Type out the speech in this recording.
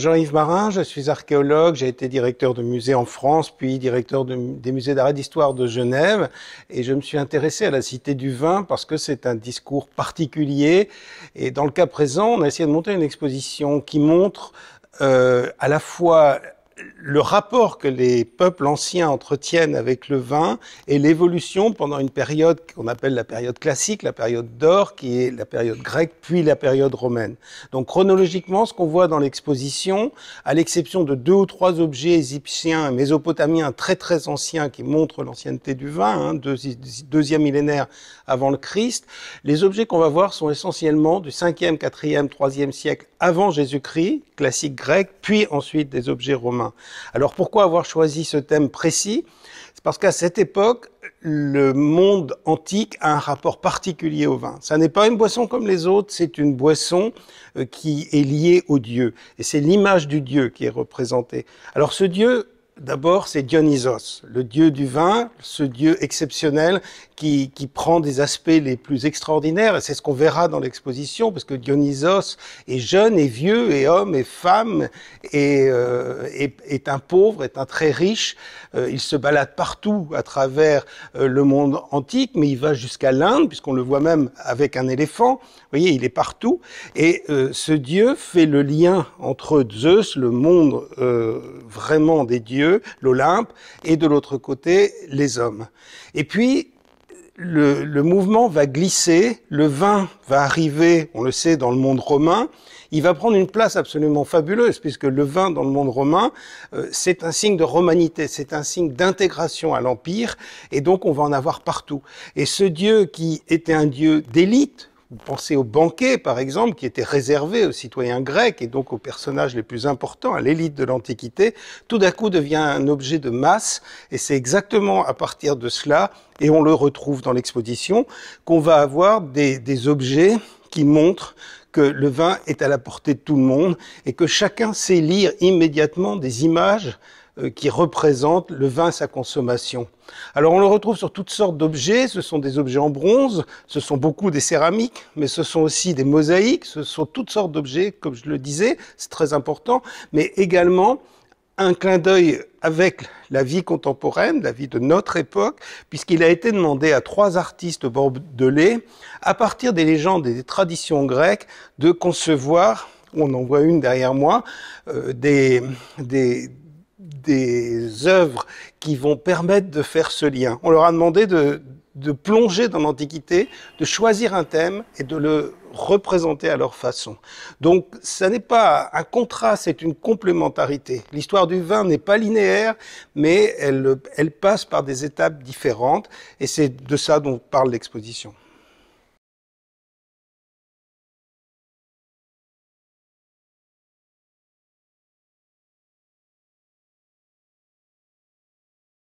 Jean-Yves Marin, je suis archéologue, j'ai été directeur de musée en France, puis directeur des musées d'art et d'histoire de Genève, et je me suis intéressé à la Cité du Vin parce que c'est un discours particulier, et dans le cas présent, on a essayé de monter une exposition qui montre euh, à la fois le rapport que les peuples anciens entretiennent avec le vin et l'évolution pendant une période qu'on appelle la période classique, la période d'or, qui est la période grecque, puis la période romaine. Donc chronologiquement, ce qu'on voit dans l'exposition, à l'exception de deux ou trois objets égyptiens, mésopotamiens, très très anciens, qui montrent l'ancienneté du vin, hein, deuxième millénaire avant le Christ, les objets qu'on va voir sont essentiellement du 5e, 4e, 3e siècle avant Jésus-Christ, classique grec, puis ensuite des objets romains. Alors pourquoi avoir choisi ce thème précis C'est parce qu'à cette époque, le monde antique a un rapport particulier au vin. Ça n'est pas une boisson comme les autres, c'est une boisson euh, qui est liée au dieu. Et c'est l'image du dieu qui est représentée. Alors ce dieu, D'abord, c'est Dionysos, le dieu du vin, ce dieu exceptionnel qui, prend des aspects les plus extraordinaires, et c'est ce qu'on verra dans l'exposition, parce que Dionysos est jeune et vieux, et homme et femme, et euh, est, un pauvre, est un très riche. Euh, il se balade partout à travers euh, le monde antique, mais il va jusqu'à l'Inde, puisqu'on le voit même avec un éléphant. Vous voyez, il est partout. Et ce dieu fait le lien entre Zeus, le monde vraiment des dieux, l'Olympe, et de l'autre côté, les hommes. Et puis, le, mouvement va glisser, le vin va arriver, on le sait, dans le monde romain, il va prendre une place absolument fabuleuse, puisque le vin dans le monde romain, euh, c'est un signe de romanité, c'est un signe d'intégration à l'Empire, et donc on va en avoir partout. Et ce dieu qui était un dieu d'élite, vous pensez au banquet, par exemple, qui était réservé aux citoyens grecs et donc aux personnages les plus importants, à l'élite de l'Antiquité, tout d'un coup devient un objet de masse, et c'est exactement à partir de cela, et on le retrouve dans l'exposition, qu'on va avoir des objets qui montrent que le vin est à la portée de tout le monde et que chacun sait lire immédiatement des images euh, qui représentent le vin, sa consommation. Alors on le retrouve sur toutes sortes d'objets, ce sont des objets en bronze, ce sont beaucoup des céramiques, mais ce sont aussi des mosaïques, ce sont toutes sortes d'objets, comme je le disais, c'est très important, mais également un clin d'œil avec la vie contemporaine, la vie de notre époque, puisqu'il a été demandé à trois artistes bordelais, à partir des légendes et des traditions grecques, de concevoir, on en voit une derrière moi, euh, des, des, œuvres qui vont permettre de faire ce lien. On leur a demandé de, de plonger dans l'Antiquité, de choisir un thème et de le représentés à leur façon. Donc, ça n'est pas un contrat, c'est une complémentarité. L'histoire du vin n'est pas linéaire, mais elle, elle passe par des étapes différentes, et c'est de ça dont parle l'exposition.